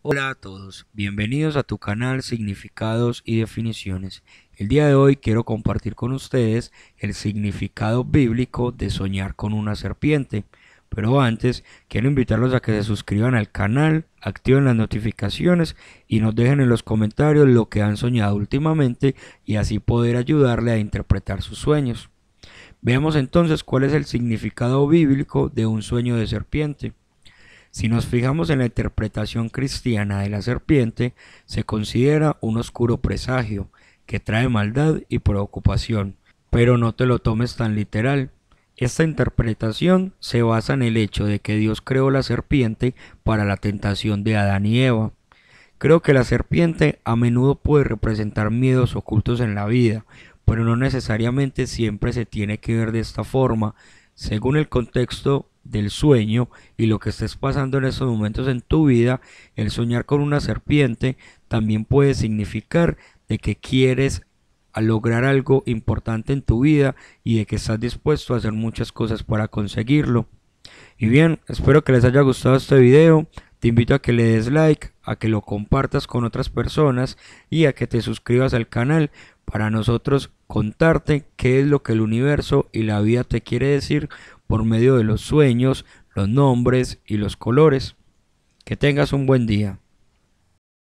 Hola a todos, bienvenidos a tu canal Significados y Definiciones. El día de hoy quiero compartir con ustedes el significado bíblico de soñar con una serpiente. Pero antes, quiero invitarlos a que se suscriban al canal, activen las notificaciones y nos dejen en los comentarios lo que han soñado últimamente y así poder ayudarle a interpretar sus sueños. Veamos entonces cuál es el significado bíblico de un sueño de serpiente. Si nos fijamos en la interpretación cristiana de la serpiente, se considera un oscuro presagio que trae maldad y preocupación, pero no te lo tomes tan literal. Esta interpretación se basa en el hecho de que Dios creó la serpiente para la tentación de Adán y Eva. Creo que la serpiente a menudo puede representar miedos ocultos en la vida, pero no necesariamente siempre se tiene que ver de esta forma, según el contexto del sueño y lo que estés pasando en esos momentos en tu vida, el soñar con una serpiente también puede significar de que quieres lograr algo importante en tu vida y de que estás dispuesto a hacer muchas cosas para conseguirlo. Y bien, espero que les haya gustado este video. Te invito a que le des like, a que lo compartas con otras personas y a que te suscribas al canal. Para nosotros contarte qué es lo que el universo y la vida te quiere decir por medio de los sueños, los nombres y los colores. Que tengas un buen día.